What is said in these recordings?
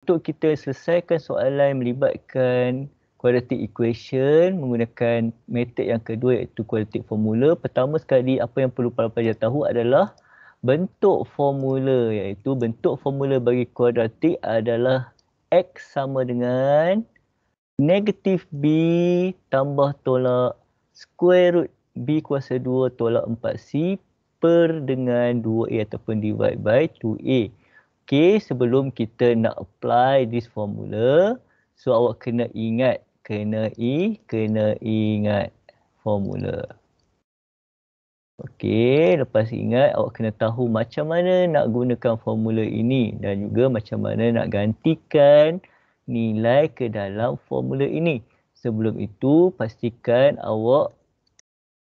untuk kita selesaikan soalan yang melibatkan quadratic equation menggunakan method yang kedua iaitu quadratic formula. Pertama sekali apa yang perlu para pelajar tahu adalah bentuk formula iaitu bentuk formula bagi quadratic adalah x sama dengan negatif b tambah tolak square root b kuasa 2 tolak 4c per dengan 2a ataupun divide by 2a okay, sebelum kita nak apply this formula, so awak kena ingat, kena i, kena ingat formula. Okay, lepas ingat awak kena tahu macam mana nak gunakan formula ini dan juga macam mana nak gantikan nilai ke dalam formula ini. Sebelum itu, pastikan awak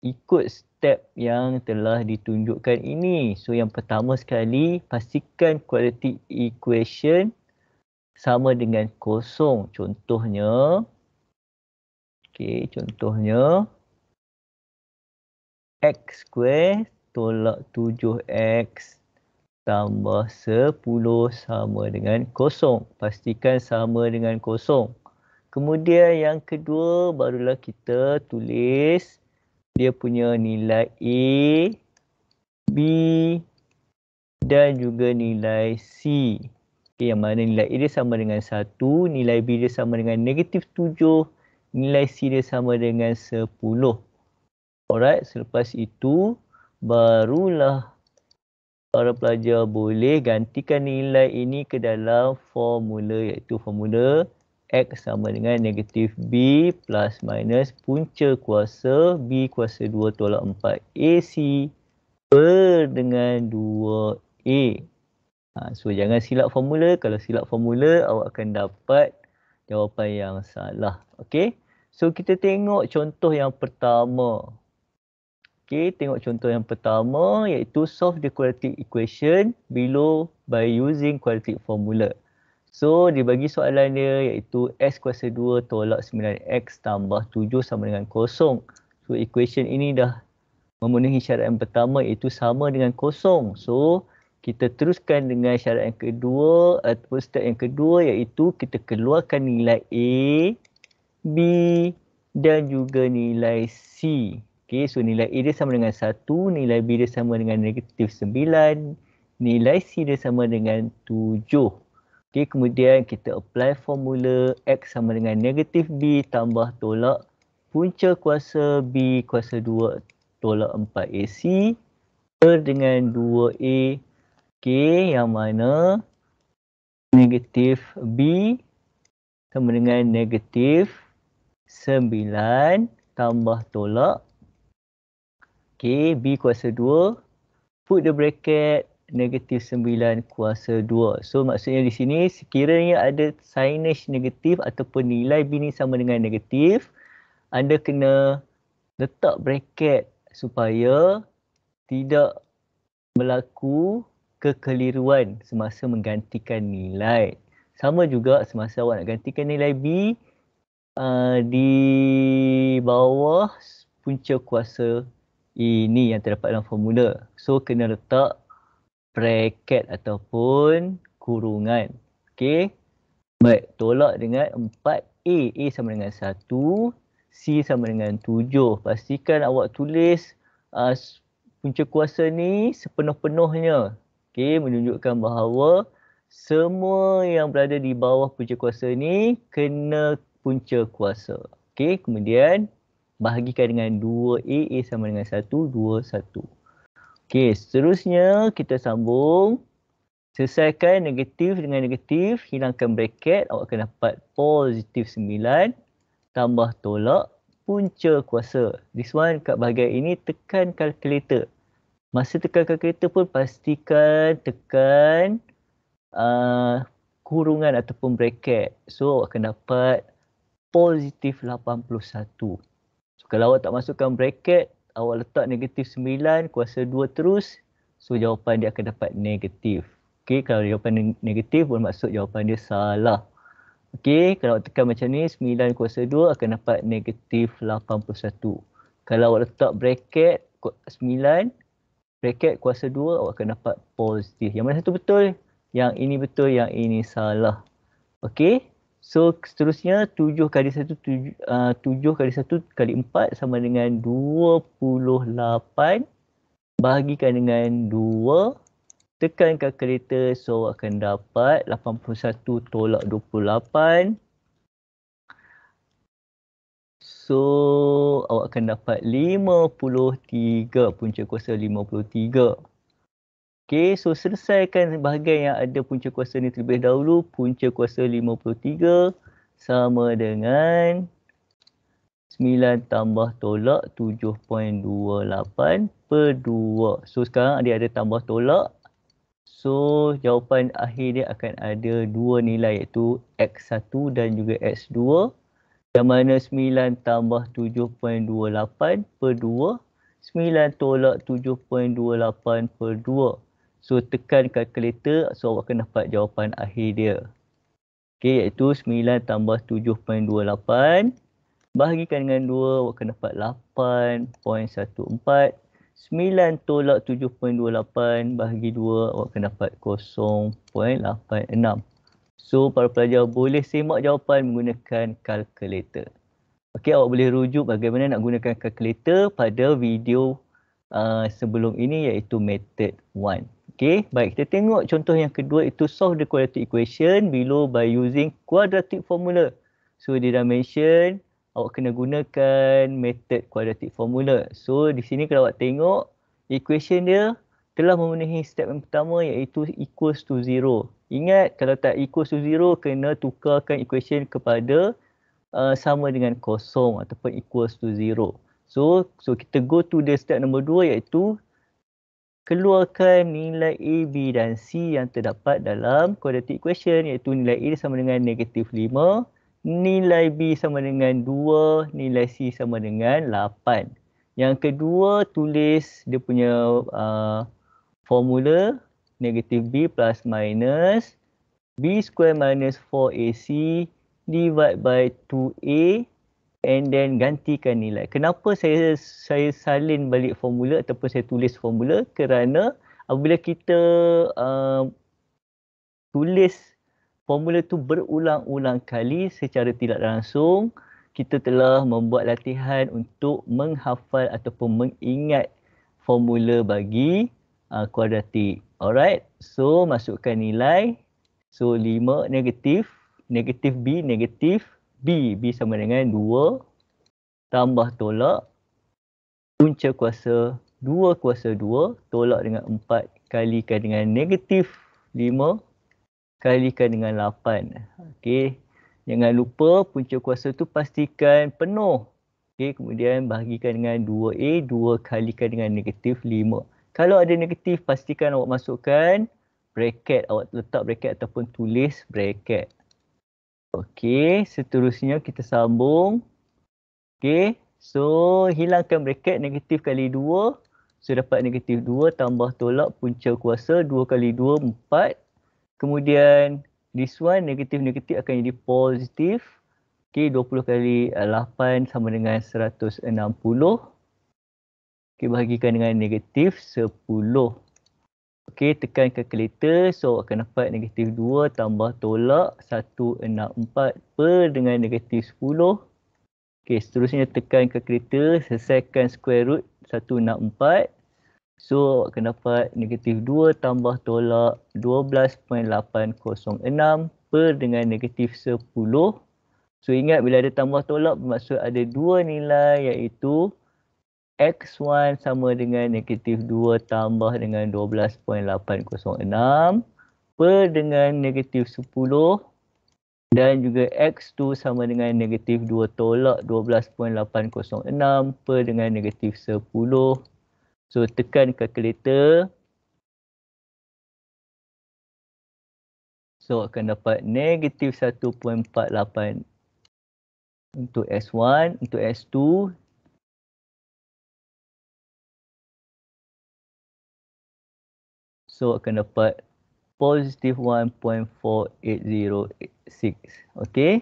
ikut step yang telah ditunjukkan ini. So yang pertama sekali pastikan quality equation sama dengan kosong. Contohnya okey, contohnya x square tolak 7x tambah 10 sama dengan kosong. Pastikan sama dengan kosong. Kemudian yang kedua barulah kita tulis dia punya nilai A, B dan juga nilai C. Okay, yang mana nilai A dia sama dengan 1, nilai B dia sama dengan negatif 7, nilai C dia sama dengan 10. Alright, selepas itu barulah para pelajar boleh gantikan nilai ini ke dalam formula iaitu formula X sama dengan negatif B plus minus punca kuasa B kuasa 2 tolak 4 AC ber dengan 2A. Ha, so jangan silap formula. Kalau silap formula awak akan dapat jawapan yang salah. Okay. So kita tengok contoh yang pertama. Okay, tengok contoh yang pertama iaitu solve the quadratic equation below by using quadratic formula. So dia bagi soalan dia iaitu S kuasa 2 tolak 9X tambah 7 sama dengan kosong. So equation ini dah memenuhi syarat yang pertama iaitu sama dengan kosong. So kita teruskan dengan syarat yang kedua atau step yang kedua iaitu kita keluarkan nilai A, B dan juga nilai C. Okay, so nilai A dia sama dengan 1, nilai B dia sama dengan negatif 9, nilai C dia sama dengan 7. Okay, kemudian kita apply formula X sama dengan negatif B tambah tolak punca kuasa B kuasa 2 tolak 4AC per dengan 2A okay, yang mana negatif B sama dengan negatif 9 tambah tolak okay, B kuasa 2 put the bracket negatif 9 kuasa 2. So maksudnya di sini sekiranya ada signage negatif ataupun nilai bini sama dengan negatif, anda kena letak bracket supaya tidak berlaku kekeliruan semasa menggantikan nilai. Sama juga semasa awak nak gantikan nilai B uh, di bawah punca kuasa ini yang terdapat dalam formula. So kena letak bracket ataupun kurungan. Okey. Baik, tolak dengan 4 A. A sama dengan 1. C sama dengan 7. Pastikan awak tulis uh, punca kuasa ni sepenuh-penuhnya. Okey, menunjukkan bahawa semua yang berada di bawah punca kuasa ni kena punca kuasa. Okey, kemudian bahagikan dengan 2A, A sama dengan 1, 2, 1. Okey, seterusnya kita sambung. Selesaikan negatif dengan negatif. Hilangkan bracket. Awak akan dapat positif 9. Tambah tolak punca kuasa. This one kat bahagian ini tekan kalkulator. Masa tekan kalkulator pun pastikan tekan uh, kurungan ataupun bracket. So awak akan dapat positif 81. So kalau awak tak masukkan bracket, awak letak negatif 9 kuasa 2 terus so jawapan dia akan dapat negatif okey kalau jawapan negatif bermaksud jawapan dia salah okey kalau awak tekan macam ni 9 kuasa 2 akan dapat negatif 81 kalau awak letak bracket 9 bracket kuasa 2 awak akan dapat positif yang mana satu betul yang ini betul yang ini salah okey So seterusnya tujuh kali satu uh, tujuh kali satu kali empat sama dengan dua puluh 28 bahagikan dengan dua. tekan kalkulator so awak akan dapat lapan puluh satu tolak dua puluh lapan. So awak akan dapat lima puluh tiga. punca kuasa lima puluh tiga. Okay, so selesaikan bahagian yang ada punca kuasa ni terlebih dahulu. Punca kuasa 53 sama dengan 9 tambah tolak 7.28 per 2. So sekarang dia ada tambah tolak. So jawapan akhir dia akan ada dua nilai iaitu X1 dan juga X2. Yang mana 9 tambah 7.28 per 2. 9 tolak 7.28 per 2. So tekan kalkulator. so awak akan dapat jawapan akhir dia. Okey iaitu 9 tambah 7.28 bahagikan dengan 2 awak akan dapat 8.14. 9 tolak 7.28 bahagi 2 awak akan dapat 0.86. So para pelajar boleh semak jawapan menggunakan kalkulator. Okey awak boleh rujuk bagaimana nak gunakan kalkulator pada video uh, sebelum ini iaitu method 1. Okay, baik kita tengok contoh yang kedua itu solve the quadratic equation below by using quadratic formula. So dah mention awak kena gunakan method quadratic formula. So di sini kalau awak tengok equation dia telah memenuhi step yang pertama iaitu equals to zero. Ingat kalau tak equals to zero kena tukarkan equation kepada uh, sama dengan kosong ataupun equals to zero. So so kita go to the step number dua iaitu keluarkan nilai A, B dan C yang terdapat dalam quadratic equation iaitu nilai A sama dengan negatif 5, nilai B sama dengan 2, nilai C sama dengan 8. Yang kedua tulis dia punya uh, formula negatif B plus minus B square minus 4AC divide by 2A and then gantikan nilai. Kenapa saya saya salin balik formula ataupun saya tulis formula? Kerana apabila kita uh, tulis formula tu berulang-ulang kali secara tidak langsung, kita telah membuat latihan untuk menghafal ataupun mengingat formula bagi uh, kuadratik. Alright, so masukkan nilai. So 5 negatif, negatif B negatif B, B sama dengan 2 tambah tolak punca kuasa 2 kuasa 2 tolak dengan 4 kalikan dengan negatif 5 kalikan dengan 8. Okey. Jangan lupa punca kuasa tu pastikan penuh. Okey, kemudian bahagikan dengan 2A, 2 kalikan dengan negatif 5. Kalau ada negatif, pastikan awak masukkan bracket. Awak letak bracket ataupun tulis bracket. Okey, seterusnya kita sambung. Okey, so hilangkan bracket negatif kali 2. So dapat negatif 2 tambah tolak punca kuasa 2 kali 2, 4. Kemudian this one negatif-negatif akan jadi positif. Okey, 20 kali 8 eh, sama dengan 160. Okey, bahagikan dengan negatif 10. Okey, tekan calculator. So, akan dapat negatif 2 tambah tolak 164 per dengan negatif 10. Okey, seterusnya tekan calculator. Selesaikan square root 164. So, akan dapat negatif 2 tambah tolak 12.806 per dengan negatif 10. So, ingat bila ada tambah tolak bermaksud ada dua nilai iaitu X1 sama dengan negatif 2 tambah dengan 12.806 per dengan negatif 10 dan juga X2 sama dengan negatif 2 tolak 12.806 per dengan negatif 10. So tekan kalkulator. So akan dapat negatif 1.48 untuk S1, untuk S2 So akan dapat positive 1.4806. Okay.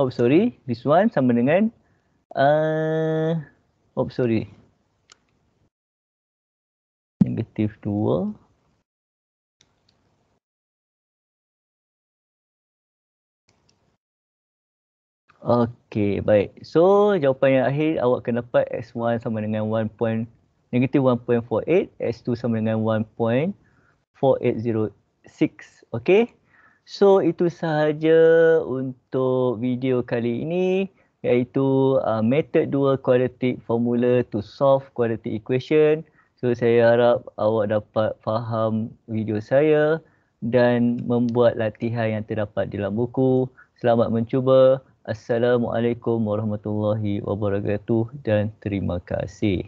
Oh sorry, this one sama dengan uh, Oh sorry Negative 2 Okay, baik. So, jawapan yang akhir awak akan dapat X1 sama dengan 1. Negative 1.48, X2 sama dengan 1.4806. Okay. So, itu sahaja untuk video kali ini iaitu uh, method 2 quadratic formula to solve quadratic equation. So, saya harap awak dapat faham video saya dan membuat latihan yang terdapat di dalam buku. Selamat mencuba. Assalamualaikum warahmatullahi wabarakatuh dan terima kasih.